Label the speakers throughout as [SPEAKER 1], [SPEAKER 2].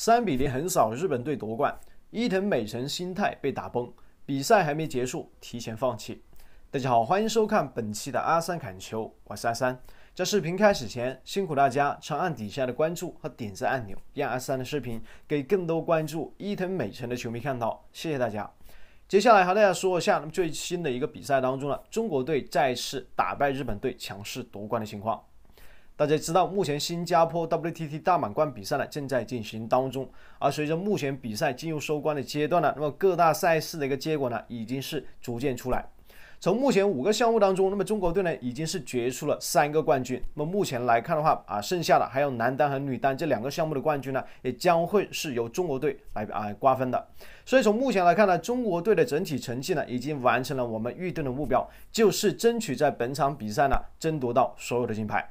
[SPEAKER 1] 三比零横扫日本队夺冠，伊藤美诚心态被打崩，比赛还没结束，提前放弃。大家好，欢迎收看本期的阿三砍球，我是阿三。在视频开始前，辛苦大家长按底下的关注和点赞按钮，让阿三的视频给更多关注伊藤美诚的球迷看到。谢谢大家。接下来和大家说一下，那么最新的一个比赛当中呢，中国队再次打败日本队，强势夺冠的情况。大家知道，目前新加坡 WTT 大满贯比赛呢正在进行当中，而随着目前比赛进入收官的阶段呢，那么各大赛事的一个结果呢已经是逐渐出来。从目前五个项目当中，那么中国队呢已经是决出了三个冠军。那么目前来看的话啊，剩下的还有男单和女单这两个项目的冠军呢，也将会是由中国队来啊瓜分的。所以从目前来看呢，中国队的整体成绩呢已经完成了我们预定的目标，就是争取在本场比赛呢争夺到所有的金牌。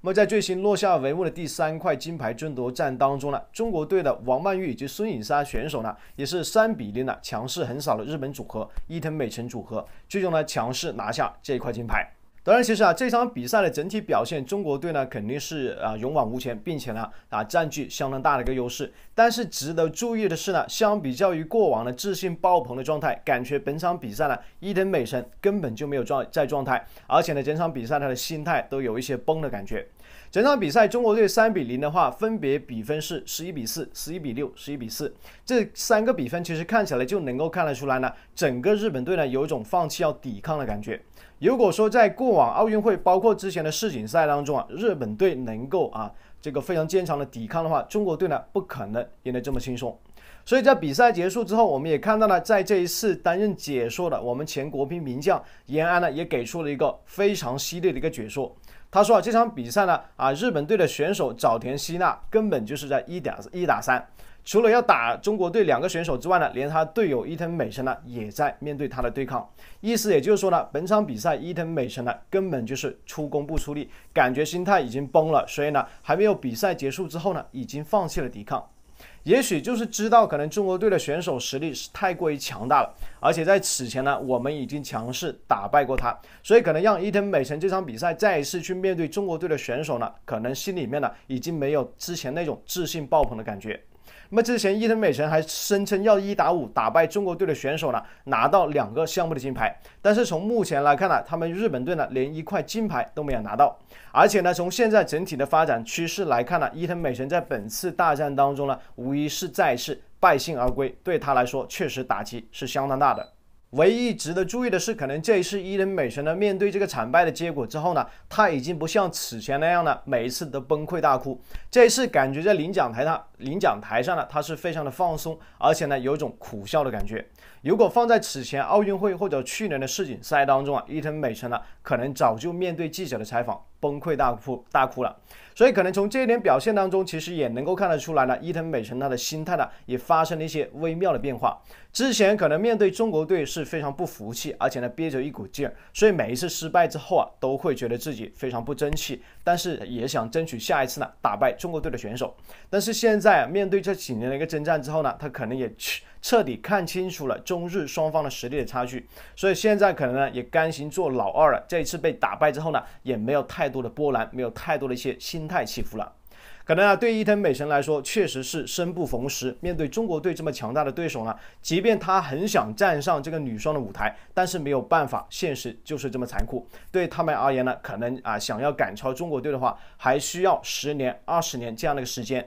[SPEAKER 1] 那么在最新落下帷幕的第三块金牌争夺战当中呢，中国队的王曼玉以及孙颖莎选手呢，也是三比零呢强势横扫了日本组合伊藤美诚组合，最终呢强势拿下这一块金牌。当然，其实啊，这场比赛的整体表现，中国队呢肯定是啊勇往无前，并且呢啊占据相当大的一个优势。但是值得注意的是呢，相比较于过往的自信爆棚的状态，感觉本场比赛呢伊藤美诚根本就没有状在状态，而且呢整场比赛他的心态都有一些崩的感觉。整场比赛，中国队三比零的话，分别比分是十一比四、十一比六、十一比四。这三个比分其实看起来就能够看得出来呢，整个日本队呢有一种放弃要抵抗的感觉。如果说在过往奥运会，包括之前的世锦赛当中啊，日本队能够啊。这个非常坚强的抵抗的话，中国队呢不可能赢得这么轻松。所以在比赛结束之后，我们也看到了，在这一次担任解说的我们前国乒名将延安呢，也给出了一个非常犀利的一个解说。他说啊，这场比赛呢，啊日本队的选手早田希娜根本就是在一打一打三。除了要打中国队两个选手之外呢，连他队友伊藤美诚呢也在面对他的对抗。意思也就是说呢，本场比赛伊藤美诚呢根本就是出工不出力，感觉心态已经崩了，所以呢还没有比赛结束之后呢，已经放弃了抵抗。也许就是知道可能中国队的选手实力是太过于强大了，而且在此前呢我们已经强势打败过他，所以可能让伊藤美诚这场比赛再一次去面对中国队的选手呢，可能心里面呢已经没有之前那种自信爆棚的感觉。那么之前伊藤美诚还声称要一打五打败中国队的选手呢，拿到两个项目的金牌。但是从目前来看呢，他们日本队呢连一块金牌都没有拿到。而且呢，从现在整体的发展趋势来看呢，伊藤美诚在本次大战当中呢，无疑是再次败兴而归。对他来说，确实打击是相当大的。唯一值得注意的是，可能这一次伊藤美诚呢，面对这个惨败的结果之后呢，他已经不像此前那样呢，每一次都崩溃大哭。这一次感觉在领奖台上，领奖台上呢，他是非常的放松，而且呢，有一种苦笑的感觉。如果放在此前奥运会或者去年的世锦赛当中啊，伊藤美诚呢，可能早就面对记者的采访。崩溃大哭大哭了，所以可能从这一点表现当中，其实也能够看得出来呢，伊藤美诚他的心态呢也发生了一些微妙的变化。之前可能面对中国队是非常不服气，而且呢憋着一股劲儿，所以每一次失败之后啊都会觉得自己非常不争气，但是也想争取下一次呢打败中国队的选手。但是现在啊面对这几年的一个征战之后呢，他可能也去。彻底看清楚了中日双方的实力的差距，所以现在可能呢也甘心做老二了。这一次被打败之后呢，也没有太多的波澜，没有太多的一些心态起伏了。可能啊，对伊藤美诚来说，确实是生不逢时。面对中国队这么强大的对手呢，即便他很想站上这个女双的舞台，但是没有办法，现实就是这么残酷。对他们而言呢，可能啊想要赶超中国队的话，还需要十年、二十年这样的一个时间。